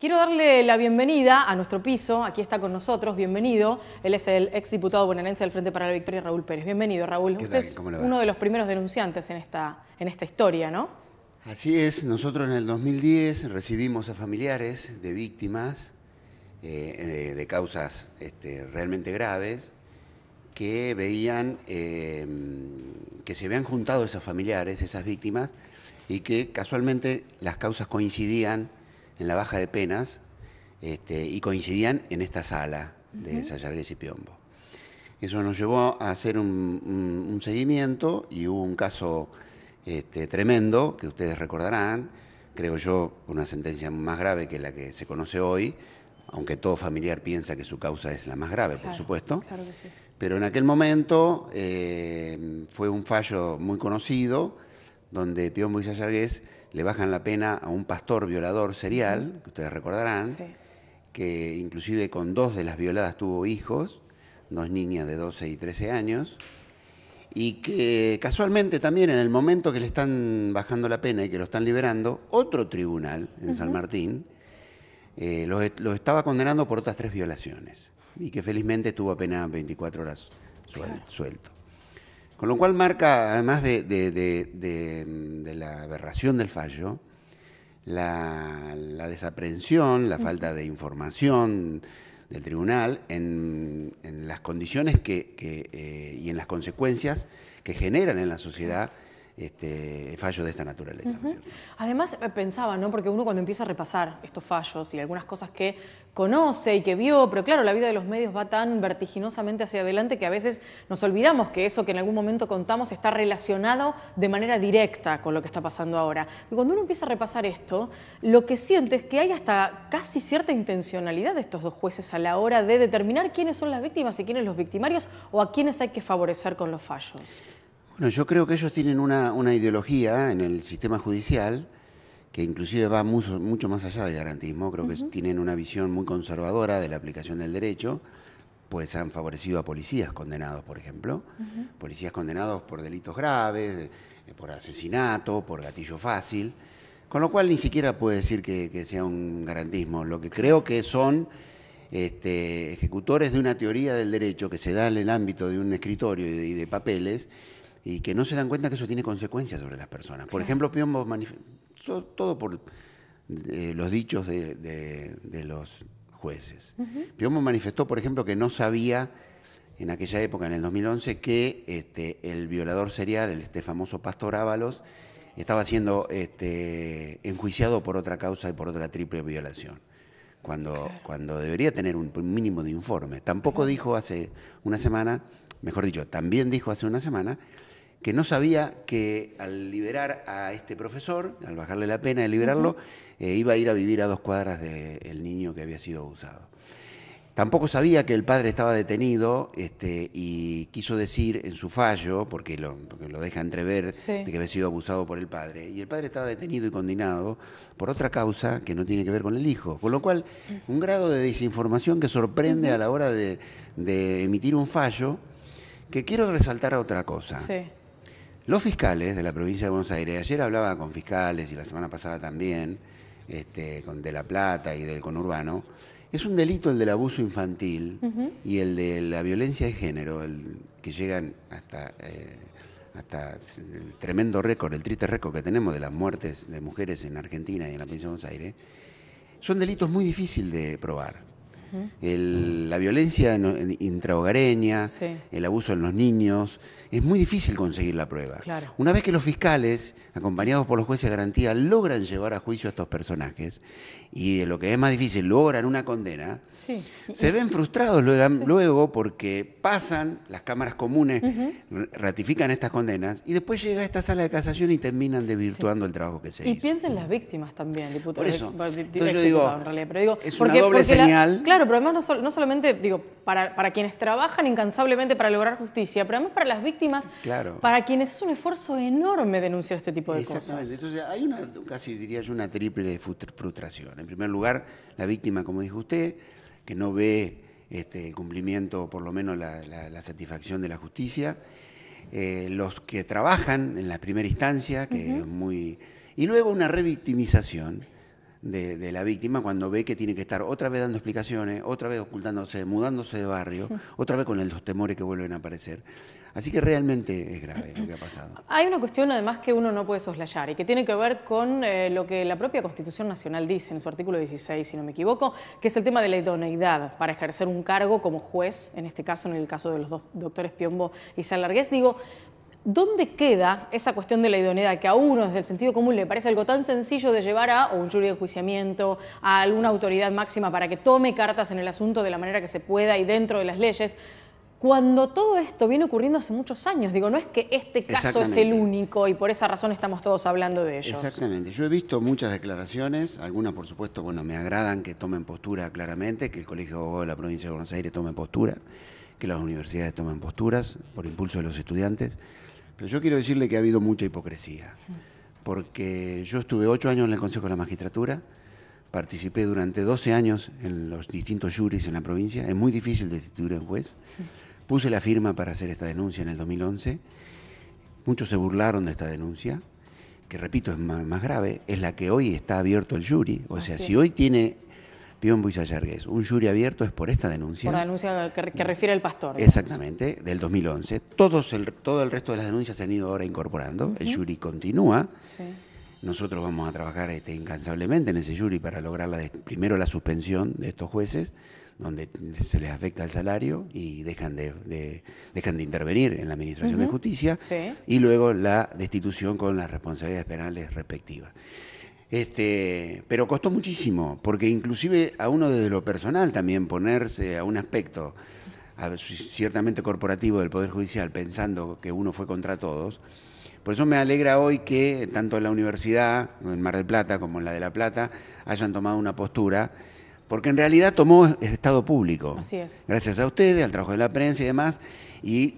Quiero darle la bienvenida a nuestro piso. Aquí está con nosotros, bienvenido. Él es el ex diputado bonaerense del Frente para la Victoria, Raúl Pérez. Bienvenido, Raúl. Usted es uno de los primeros denunciantes en esta, en esta historia, ¿no? Así es, nosotros en el 2010 recibimos a familiares de víctimas eh, de, causas este, realmente graves que veían em, que se habían juntado esas familiares, esas víctimas, y que casualmente las causas coincidían en la baja de penas este, y coincidían en esta sala de uh y Piombo. Eso nos llevó a hacer un, seguimiento y hubo un caso este, tremendo que ustedes recordarán, creo yo, una sentencia más grave que la que se conoce hoy, aunque todo familiar piensa que su causa es la más grave, por supuesto. Pero en aquel momento eh, fue un fallo muy conocido, donde Piombo y Sayargués le bajan la pena a un pastor violador serial, que ustedes recordarán, que inclusive con dos de las violadas tuvo hijos, dos niñas de 12 y 13 años, y que casualmente también en el momento que le están bajando la pena y que lo están liberando, otro tribunal en San Martín eh, e, lo, estaba condenando por otras tres violaciones, y que felizmente estuvo apenas 24 horas suelto. Con lo cual marca, además de, la aberración del fallo, la, la, desaprensión, la falta de información del tribunal en, las condiciones que, eh, y en las consecuencias que generan en la sociedad este, fallos de esta naturaleza. Además, eh, pensaba, ¿no? porque uno cuando empieza a repasar estos fallos y algunas cosas que conoce y que vio, pero claro, la vida de los medios va tan vertiginosamente hacia adelante que a veces nos olvidamos que eso que en algún momento contamos está relacionado de manera directa con lo que está pasando ahora. Y cuando uno empieza a repasar esto, lo que siente es que hay hasta casi cierta intencionalidad de estos dos jueces a la hora de determinar quiénes son las víctimas y quiénes los victimarios o a quiénes hay que favorecer con los fallos. Bueno, yo creo que ellos tienen una, una ideología en el sistema judicial que inclusive va mucho, más allá del garantismo, creo que tienen una visión muy conservadora de la aplicación del derecho, pues han favorecido a policías condenados, por ejemplo, policías condenados por delitos graves, eh, por asesinato, por gatillo fácil, con lo cual ni siquiera puede decir que, sea un garantismo. Lo que creo que son este, ejecutores de una teoría del derecho que se da en el ámbito de un escritorio y de, papeles y que no se dan cuenta que eso tiene consecuencias sobre las personas. Por ejemplo, Piombo todo por los dichos de, los jueces. Piombo Piomo manifestó, por ejemplo, que no sabía en aquella época, en el 2011, que este, el violador serial, el, este famoso Pastor Ábalos, estaba siendo este, enjuiciado por otra causa y por otra triple violación, cuando, cuando debería tener un mínimo de informe. Tampoco dijo hace una semana, mejor dicho, también dijo hace una semana que no sabía que al liberar a este profesor, al bajarle la pena de liberarlo, eh, iba a ir a vivir a dos cuadras del niño que había sido abusado. Tampoco sabía que el padre estaba detenido este, y quiso decir en su fallo, porque lo, deja entrever, de que había sido abusado por el padre. Y el padre estaba detenido y condenado por otra causa que no tiene que ver con el hijo. Con lo cual, un grado de desinformación que sorprende a la hora de, emitir un fallo, que quiero resaltar a otra cosa. Sí. Los fiscales de la provincia de Buenos Aires, ayer hablaba con fiscales y la semana pasada también, este, con De La Plata y del conurbano, es un delito el del abuso infantil y el de la violencia de género, el que llegan hasta, eh, hasta el tremendo récord, el triste récord que tenemos de las muertes de mujeres en Argentina y en la provincia de Buenos Aires, son delitos muy difíciles de probar la violencia intrahogareña, el abuso en los niños. Es muy difícil conseguir la prueba. Una vez que los fiscales, acompañados por los jueces de garantía, logran llevar a juicio a estos personajes, y de lo que es más difícil, logran una condena, se ven frustrados luego, porque pasan, las cámaras comunes ratifican estas condenas, y después llega a esta sala de casación y terminan desvirtuando el trabajo que se hizo. Y piensen las víctimas también, diputados. Por eso. Eh, yo digo, es una doble señal. claro, pero no, solamente, digo, para, para, quienes trabajan incansablemente para lograr justicia, pero además para las víctimas, para quienes es un esfuerzo enorme denunciar este tipo de Exactamente. cosas. Entonces hay una, casi diría yo, una triple frustración. En primer lugar, la víctima, como dijo usted, que no ve este, el cumplimiento, o por lo menos la, satisfacción de la justicia. Eh, los que trabajan en la primera instancia, que es muy... Y luego una revictimización de, la víctima cuando ve que tiene que estar otra vez dando explicaciones, otra vez ocultándose, mudándose de barrio, otra vez con los temores que vuelven a aparecer. Así que realmente es grave lo que ha pasado. Hay una cuestión además que uno no puede soslayar y que tiene que ver con eh, lo que la propia Constitución Nacional dice en su artículo 16, si no me equivoco, que es el tema de la idoneidad para ejercer un cargo como juez, en este caso, en el caso de los dos doctores Piombo y Salargués. Digo, ¿Dónde queda esa cuestión de la idoneidad que a uno desde el sentido común le parece algo tan sencillo de llevar a un jury de juiciamiento, a alguna autoridad máxima para que tome cartas en el asunto de la manera que se pueda y dentro de las leyes? Cuando todo esto viene ocurriendo hace muchos años, digo, no es que este caso es el único y por esa razón estamos todos hablando de ellos. Exactamente, yo he visto muchas declaraciones, algunas por supuesto, bueno, me agradan que tomen postura claramente, que el Colegio de de la Provincia de Buenos Aires tome postura, que las universidades tomen posturas por impulso de los estudiantes yo quiero decirle que ha habido mucha hipocresía, porque yo estuve ocho años en el Consejo de la Magistratura, participé durante 12 años en los distintos juris en la provincia, es muy difícil destituir a un juez, puse la firma para hacer esta denuncia en el 2011, muchos se burlaron de esta denuncia, que repito es más grave, es la que hoy está abierto el jury, o sea, si hoy tiene Pión Un jury abierto es por esta denuncia. Por la denuncia que, mm. refiere el pastor. Exactamente, del 2011. Todos todo el resto de las denuncias se han ido ahora incorporando. El jury continúa. Nosotros vamos a trabajar este, incansablemente en ese jury para lograr la, primero la suspensión de estos jueces, donde se les afecta el salario y dejan de, dejan de intervenir en la Administración de Justicia, y luego la destitución con las responsabilidades penales respectivas. Este, pero costó muchísimo, porque inclusive a uno desde lo personal también ponerse a un aspecto ciertamente corporativo del Poder Judicial, pensando que uno fue contra todos. Por eso me alegra hoy que tanto en la universidad, en Mar del Plata, como en la de La Plata, hayan tomado una postura, porque en realidad tomó Estado público. Así es. Gracias a ustedes, al trabajo de la prensa y demás, y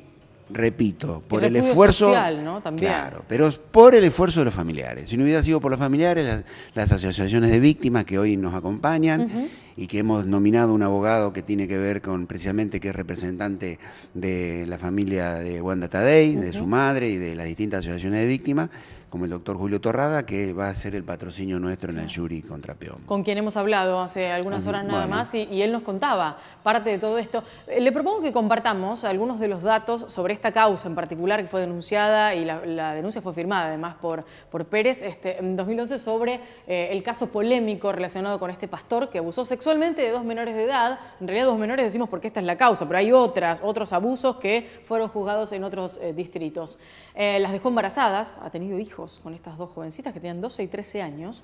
repito, por el, esfuerzo. Social, Claro, pero por el esfuerzo de los familiares. Si no hubiera sido por los familiares, las, asociaciones de víctimas que hoy nos acompañan y que hemos nominado un abogado que tiene que ver con precisamente que es representante de la familia de Wanda Tadei, de su madre y de las distintas asociaciones de víctimas, como el doctor Julio Torrada, que va a ser el patrocinio nuestro en el jury contra Peón. Con quien hemos hablado hace algunas horas nada más y, él nos contaba parte de todo esto. Eh, le propongo que compartamos algunos de los datos sobre esta causa en particular que fue denunciada y la, denuncia fue firmada además por, por Pérez este, en 2011 sobre eh, el caso polémico relacionado con este pastor que abusó sexualmente de dos menores de edad. En realidad dos menores decimos porque esta es la causa, pero hay otras, otros abusos que fueron juzgados en otros eh, distritos. las dejó embarazadas, ha tenido hijos con estas dos jovencitas que tenían 12 y 13 años.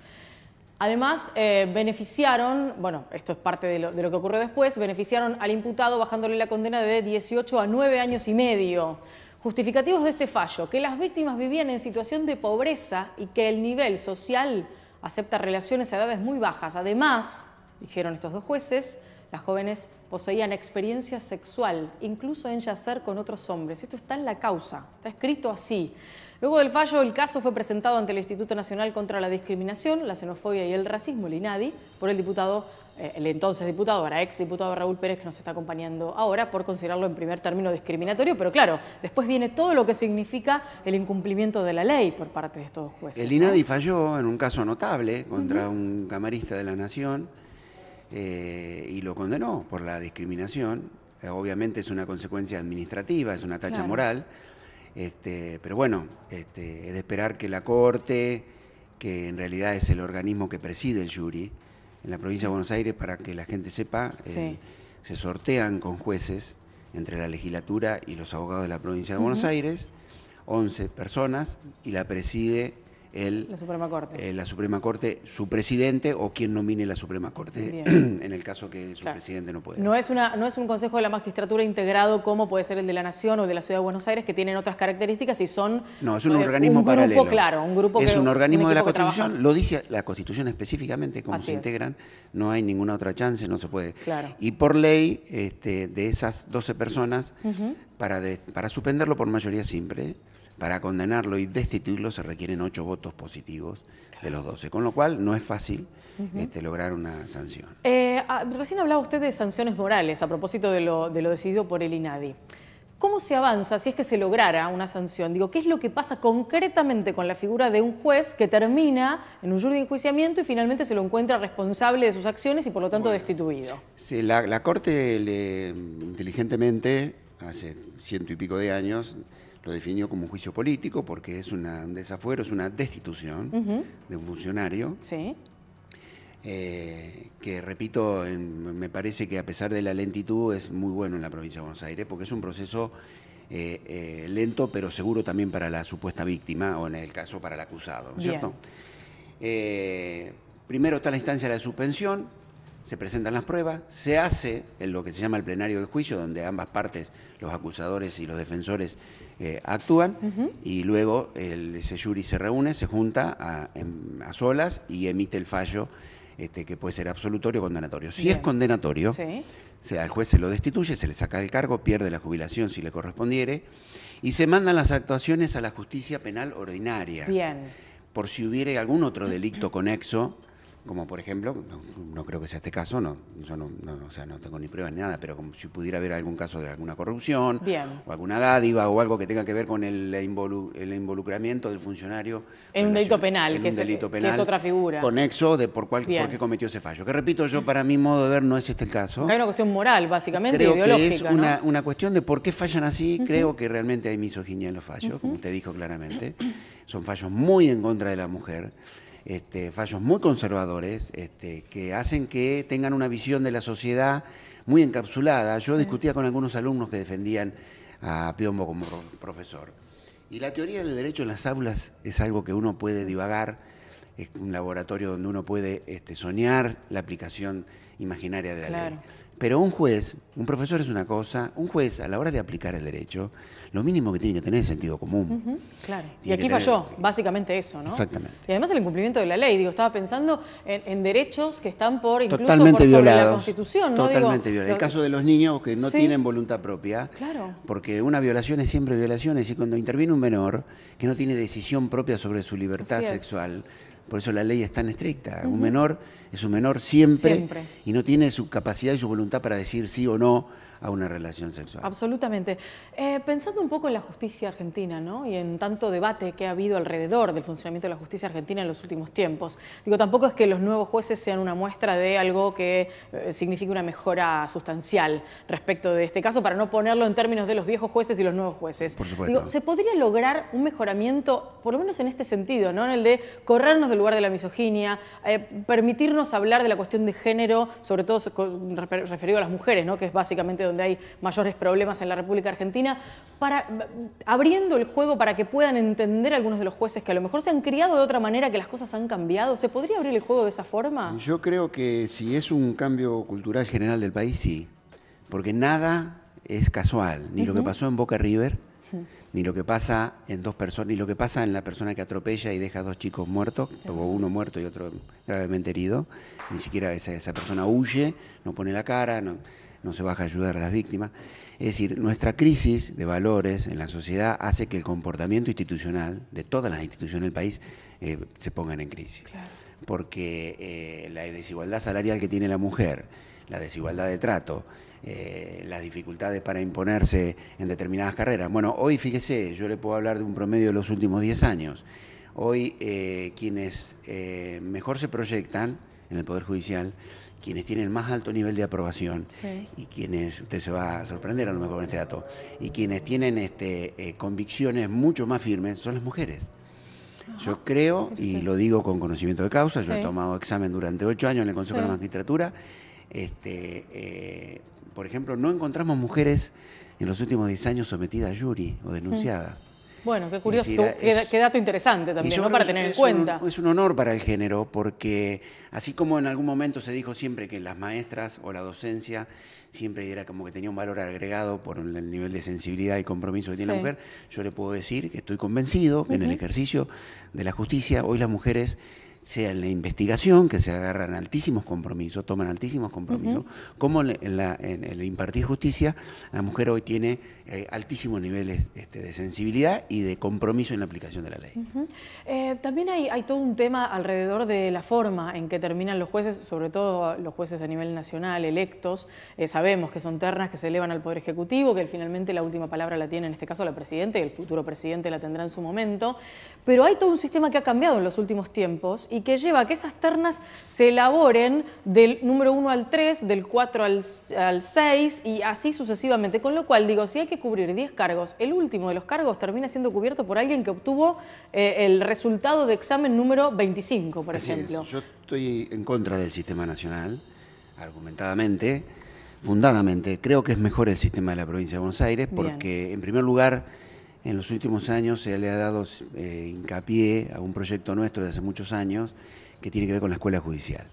Además, eh, beneficiaron, bueno, esto es parte de lo, de lo, que ocurrió después, beneficiaron al imputado bajándole la condena de 18 a 9 años y medio. Justificativos de este fallo, que las víctimas vivían en situación de pobreza y que el nivel social acepta relaciones a edades muy bajas. Además, dijeron estos dos jueces, las jóvenes poseían experiencia sexual, incluso en yacer con otros hombres. Esto está en la causa, está escrito así. Luego del fallo, el caso fue presentado ante el Instituto Nacional contra la Discriminación, la Xenofobia y el Racismo, el INADI, por el diputado eh, el entonces diputado, ahora ex diputado Raúl Pérez, que nos está acompañando ahora, por considerarlo en primer término discriminatorio, pero claro, después viene todo lo que significa el incumplimiento de la ley por parte de estos jueces. El INADI falló en un caso notable contra un camarista de la Nación eh, y lo condenó por la discriminación. Eh, obviamente es una consecuencia administrativa, es una tacha moral. Este, pero bueno, este, es de esperar que la Corte, que en realidad es el organismo que preside el jury en la provincia de Buenos Aires, para que la gente sepa, eh, se sortean con jueces entre la legislatura y los abogados de la provincia de Buenos Aires, 11 personas, y la preside la, Suprema Corte. Eh, la Suprema Corte, su presidente o quien nomine la Suprema Corte, en el caso que su presidente no pueda. No es, no es un Consejo de la Magistratura integrado como puede ser el de la Nación o de la Ciudad de Buenos Aires, que tienen otras características y son... No, es un eh, organismo un grupo, paralelo. claro, un grupo Es un organismo de la Constitución, lo dice la Constitución específicamente, cómo se integran, no hay ninguna otra chance, no se puede. Y por ley, este, de esas 12 personas, para, para suspenderlo por mayoría simple para condenarlo y destituirlo se requieren ocho votos positivos de los doce. con lo cual no es fácil este, lograr una sanción. Eh, ah, recién hablaba usted de sanciones morales a propósito de lo, decidido por el INADI. ¿Cómo se avanza si es que se lograra una sanción? Digo, ¿qué es lo que pasa concretamente con la figura de un juez que termina en un jury de enjuiciamiento y finalmente se lo encuentra responsable de sus acciones y por lo tanto destituido? Sí, la, Corte inteligentemente, hace ciento y pico de años, lo definió como un juicio político porque es un desafuero, es una destitución de un funcionario. Sí. Eh, que repito, me parece que a pesar de la lentitud es muy bueno en la provincia de Buenos Aires porque es un proceso eh, eh, lento pero seguro también para la supuesta víctima o en el caso para el acusado, ¿no es cierto? primero está la instancia de la suspensión, se presentan las pruebas, se hace en lo que se llama el plenario de juicio, donde ambas partes, los acusadores y los defensores, eh, actúan y luego el, ese jury se reúne, se junta a, solas y emite el fallo este, que puede ser absolutorio o condenatorio. Si es condenatorio, o sea, el juez se lo destituye, se le saca el cargo, pierde la jubilación si le correspondiere y se mandan las actuaciones a la justicia penal ordinaria. Por si hubiere algún otro delito conexo como por ejemplo, no, creo que sea este caso, no, yo no, sea, no tengo ni pruebas ni nada, pero como si pudiera haber algún caso de alguna corrupción o alguna dádiva o algo que tenga que ver con el, el involucramiento del funcionario. En un delito penal, que, es, otra figura. Conexo de por, qué cometió ese fallo. Que repito, yo para mi modo de ver no es este el caso. Es una cuestión moral, básicamente, ideológica. es una, cuestión de por qué fallan así. Creo que realmente hay misoginia en los fallos, como usted dijo claramente. Son fallos muy en contra de la mujer. Este, fallos muy conservadores este, que hacen que tengan una visión de la sociedad muy encapsulada. Yo discutía con algunos alumnos que defendían a Piombo como profesor. Y la teoría del derecho en las aulas es algo que uno puede divagar, es un laboratorio donde uno puede este, soñar la aplicación imaginaria de la ley. Pero un juez, un profesor es una cosa, un juez a la hora de aplicar el derecho, lo mínimo que tiene que tener es sentido común. claro. y aquí falló básicamente eso, ¿no? Exactamente. Y además el incumplimiento de la ley, digo, estaba pensando en, derechos que están por incluso totalmente por violados, la Constitución, Totalmente violados. El caso de los niños que no tienen voluntad propia. Claro. Porque una violación es siempre violación, y cuando interviene un menor que no tiene decisión propia sobre su libertad sexual, por eso la ley es tan estricta, un menor es un menor siempre, y no tiene su capacidad y su voluntad para decir sí o no a una relación sexual. Absolutamente. Eh, pensando un poco en la justicia argentina, ¿no? Y en tanto debate que ha habido alrededor del funcionamiento de la justicia argentina en los últimos tiempos. Digo, tampoco es que los nuevos jueces sean una muestra de algo que eh, signifique una mejora sustancial respecto de este caso, para no ponerlo en términos de los viejos jueces y los nuevos jueces. Por supuesto. ¿se podría lograr un mejoramiento, por lo menos en este sentido, ¿no? En el de corrernos del lugar de la misoginia, eh, permitirnos hablar de la cuestión de género, sobre todo referido a las mujeres, ¿no? que es básicamente donde hay mayores problemas en la República Argentina, para, abriendo el juego para que puedan entender algunos de los jueces que a lo mejor se han criado de otra manera, que las cosas han cambiado? ¿Se podría abrir el juego de esa forma? Yo creo que si es un cambio cultural general del país, sí, porque nada es casual, ni lo que pasó en Boca River ni lo que pasa en dos personas, ni lo que pasa en la persona que atropella y deja a dos chicos muertos, o uno muerto y otro gravemente herido, ni siquiera esa, persona huye, no pone la cara, no, se baja a ayudar a las víctimas. Es decir, nuestra crisis de valores en la sociedad hace que el comportamiento institucional de todas las instituciones del país eh, se pongan en crisis. Porque eh, la desigualdad salarial que tiene la mujer, la desigualdad de trato, eh, las dificultades para imponerse en determinadas carreras. Bueno, hoy fíjese, yo le puedo hablar de un promedio de los últimos 10 años. Hoy eh, quienes eh, mejor se proyectan en el Poder Judicial, quienes tienen más alto nivel de aprobación y quienes, usted se va a sorprender a lo mejor con este dato, y quienes tienen este, convicciones mucho más firmes son las mujeres. Yo creo, y lo digo con conocimiento de causa, yo he tomado examen durante 8 años en el Consejo de la Magistratura, este, por ejemplo, no encontramos mujeres en los últimos 10 años sometidas a jury o denunciadas. Mm. Bueno, qué curioso, ah, qué, dato interesante también, ¿no? para tener en cuenta. es un honor para el género porque así como en algún momento se dijo siempre que las maestras o la docencia siempre era como que tenía un valor agregado por el nivel de sensibilidad y compromiso que tiene la mujer, yo le puedo decir que estoy convencido que en el ejercicio de la justicia hoy las mujeres sea en la investigación, que se agarran altísimos compromisos, toman altísimos compromisos, como en, la, en, el impartir justicia, la mujer hoy tiene eh, altísimos niveles este, de sensibilidad y de compromiso en la aplicación de la ley. Eh, también hay, todo un tema alrededor de la forma en que terminan los jueces, sobre todo los jueces a nivel nacional, electos. Eh, sabemos que son ternas que se elevan al Poder Ejecutivo, que finalmente la última palabra la tiene en este caso la Presidenta y el futuro Presidente la tendrá en su momento. Pero hay todo un sistema que ha cambiado en los últimos tiempos y que lleva a que esas ternas se elaboren del número 1 al 3, del 4 al, al 6 y así sucesivamente. Con lo cual, digo, si hay que cubrir 10 cargos, el último de los cargos termina siendo cubierto por alguien que obtuvo eh, el resultado de examen número 25, por ejemplo. Yo estoy en contra del sistema nacional, argumentadamente, fundadamente. Creo que es mejor el sistema de la provincia de Buenos Aires porque, en primer lugar, en los últimos años se le ha dado eh, hincapié a un proyecto nuestro de hace muchos años que tiene que ver con la escuela judicial,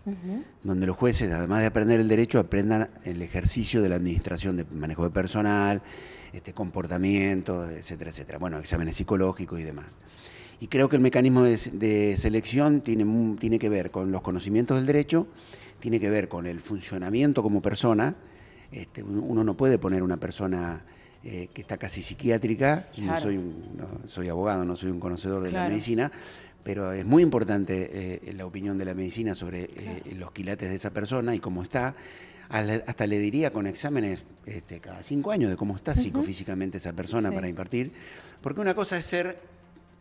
donde los jueces, además de aprender el derecho, aprendan el ejercicio de la administración de manejo de personal, este, comportamiento, etcétera, etcétera. Bueno, exámenes psicológicos y demás. Y creo que el mecanismo de, selección tiene, tiene que ver con los conocimientos del derecho, tiene que ver con el funcionamiento como persona. Este, uno no puede poner una persona eh, que está casi psiquiátrica, no soy, soy abogado, no soy un conocedor de la medicina, pero es muy importante eh, la opinión de la medicina sobre eh, los quilates de esa persona y cómo está. Hasta le diría con exámenes este, cada cinco años de cómo está psicofísicamente esa persona para impartir. Porque una cosa es ser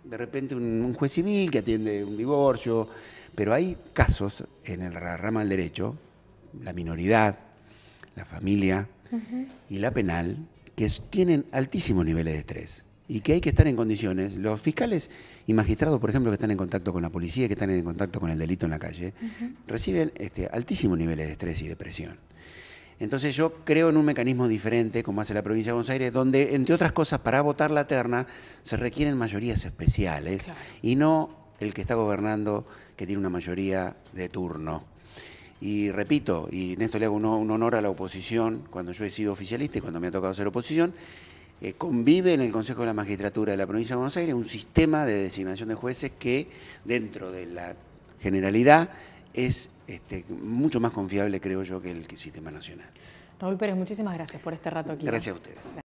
de repente un, juez civil que atiende un divorcio, pero hay casos en el rama del derecho, la minoridad, la familia y la penal, que tienen altísimos niveles de estrés y que hay que estar en condiciones. Los fiscales y magistrados, por ejemplo, que están en contacto con la policía, que están en contacto con el delito en la calle, reciben este, altísimos niveles de estrés y depresión. Entonces yo creo en un mecanismo diferente, como hace la provincia de Buenos Aires, donde, entre otras cosas, para votar la terna se requieren mayorías especiales y no el que está gobernando que tiene una mayoría de turno. Y repito, y en esto le hago un, honor a la oposición, cuando yo he sido oficialista y cuando me ha tocado ser oposición, eh, convive en el Consejo de la Magistratura de la Provincia de Buenos Aires un sistema de designación de jueces que dentro de la generalidad es este, mucho más confiable, creo yo, que el sistema nacional. Raúl Pérez, muchísimas gracias por este rato aquí. Gracias a ustedes.